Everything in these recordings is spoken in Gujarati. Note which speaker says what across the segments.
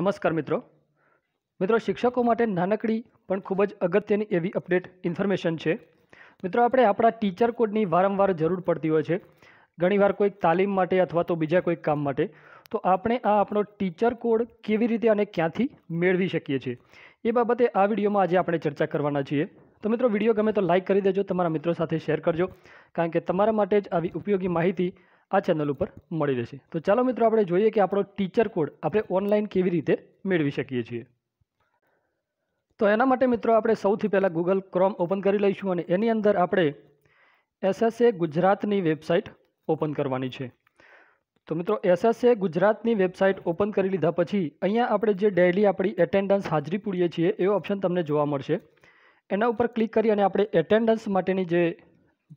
Speaker 1: નમસ્કાર મિત્રો મિત્રો શિક્ષકો માટે નાનકડી પણ ખૂબ જ અગત્યની એવી અપડેટ ઇન્ફોર્મેશન છે મિત્રો આપણે આપણા ટીચર કોડની વારંવાર જરૂર પડતી હોય છે ઘણીવાર કોઈક તાલીમ માટે અથવા તો બીજા કોઈક કામ માટે તો આપણે આ આપણો ટીચર કોડ કેવી રીતે અને ક્યાંથી મેળવી શકીએ છીએ એ બાબતે આ વિડીયોમાં આજે આપણે ચર્ચા કરવાના છીએ તો મિત્રો વિડીયો ગમે તો લાઇક કરી દેજો તમારા મિત્રો સાથે શેર કરજો કારણ કે તમારા માટે જ આવી ઉપયોગી માહિતી આ ચેનલ ઉપર મળી રહેશે તો ચાલો મિત્રો આપણે જોઈએ કે આપણો ટીચર કોડ આપણે ઓનલાઈન કેવી રીતે મેળવી શકીએ છીએ તો એના માટે મિત્રો આપણે સૌથી પહેલાં ગૂગલ ક્રોમ ઓપન કરી લઈશું અને એની અંદર આપણે એસએસએ ગુજરાતની વેબસાઇટ ઓપન કરવાની છે તો મિત્રો એસએસએ ગુજરાતની વેબસાઇટ ઓપન કરી લીધા પછી અહીંયા આપણે જે ડેઇલી આપણી એટેન્ડન્સ હાજરી પૂરીએ છીએ એવો ઓપ્શન તમને જોવા મળશે એના ઉપર ક્લિક કરી અને આપણે એટેન્ડન્સ માટેની જે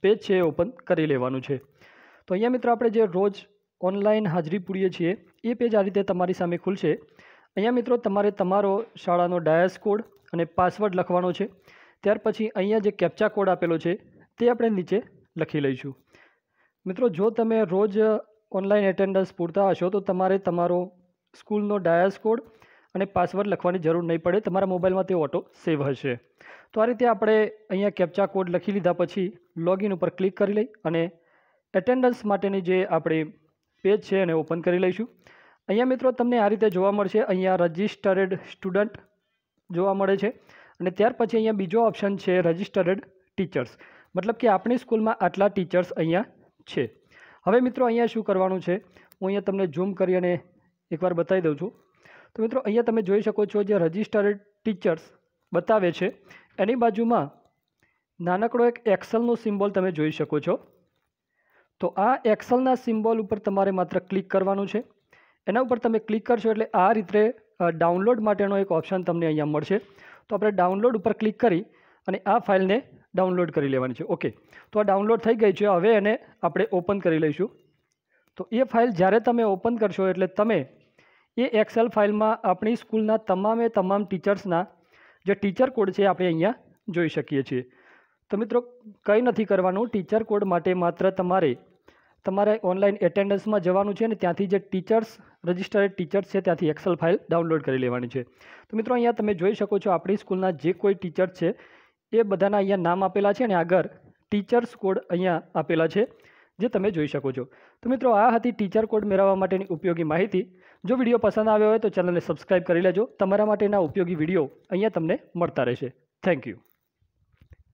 Speaker 1: પેજ છે એ ઓપન કરી લેવાનું છે તો અહીંયા મિત્રો આપણે જે રોજ ઓનલાઈન હાજરી પૂરીએ છીએ એ પેજ આ રીતે તમારી સામે ખુલશે અહીંયા મિત્રો તમારે તમારો શાળાનો ડાયસ કોડ અને પાસવર્ડ લખવાનો છે ત્યાર પછી અહીંયા જે કેપ્ચા કોડ આપેલો છે તે આપણે નીચે લખી લઈશું મિત્રો જો તમે રોજ ઓનલાઈન એટેન્ડન્સ પૂરતા હશો તો તમારે તમારો સ્કૂલનો ડાયસ કોડ અને પાસવર્ડ લખવાની જરૂર નહીં પડે તમારા મોબાઈલમાં તે ઓટો સેવ હશે તો આ રીતે આપણે અહીંયા કેપ્ચા કોડ લખી લીધા પછી લોગિન ઉપર ક્લિક કરી લઈ અને એટેન્ડન્સ માટેની જે આપણી પેજ છે એને ઓપન કરી લઈશું અહીંયા મિત્રો તમને આ રીતે જોવા મળશે અહીંયા રજિસ્ટરેડ સ્ટુડન્ટ જોવા મળે છે અને ત્યાર પછી અહીંયા બીજો ઓપ્શન છે રજિસ્ટરેડ ટીચર્સ મતલબ કે આપણી સ્કૂલમાં આટલા ટીચર્સ અહીંયા છે હવે મિત્રો અહીંયા શું કરવાનું છે હું અહીંયા તમને ઝૂમ કરી અને એકવાર બતાવી દઉં છું તો મિત્રો અહીંયા તમે જોઈ શકો છો જે રજિસ્ટર્ડ ટીચર્સ બતાવે છે એની બાજુમાં નાનકડો એક એક્સલનો સિમ્બોલ તમે જોઈ શકો છો તો આ એક્સલના સિમ્બોલ ઉપર તમારે માત્ર ક્લિક કરવાનું છે એના ઉપર તમે ક્લિક કરશો એટલે આ રીતે ડાઉનલોડ માટેનો એક ઓપ્શન તમને અહીંયા મળશે તો આપણે ડાઉનલોડ ઉપર ક્લિક કરી અને આ ફાઇલને ડાઉનલોડ કરી લેવાની છે ઓકે તો આ ડાઉનલોડ થઈ ગઈ છે હવે એને આપણે ઓપન કરી લઈશું તો એ ફાઇલ જ્યારે તમે ઓપન કરશો એટલે તમે એ એક્સેલ ફાઇલમાં આપણી સ્કૂલના તમામે તમામ ટીચર્સના જે ટીચર કોડ છે આપણે અહીંયા જોઈ શકીએ છીએ તો મિત્રો કંઈ નથી કરવાનું ટીચર કોડ માટે માત્ર તમારે તમારે ઓનલાઈન એટેન્ડન્સમાં જવાનું છે અને ત્યાંથી જે ટીચર્સ રજિસ્ટર્ડ ટીચર્સ છે ત્યાંથી એક્સેલ ફાઇલ ડાઉનલોડ કરી લેવાની છે તો મિત્રો અહીંયા તમે જોઈ શકો છો આપણી સ્કૂલના જે કોઈ ટીચર છે એ બધાના અહીંયા નામ આપેલા છે અને આગળ ટીચર્સ કોડ અહીંયા આપેલા છે જે તમે જોઈ શકો છો તો મિત્રો આ હતી ટીચર કોડ મેળવવા માટેની ઉપયોગી માહિતી જો વિડીયો પસંદ આવ્યો હોય તો ચેનલને સબસ્ક્રાઈબ કરી લેજો તમારા માટેના ઉપયોગી વિડીયો અહીંયા તમને મળતા રહેશે થેન્ક યુ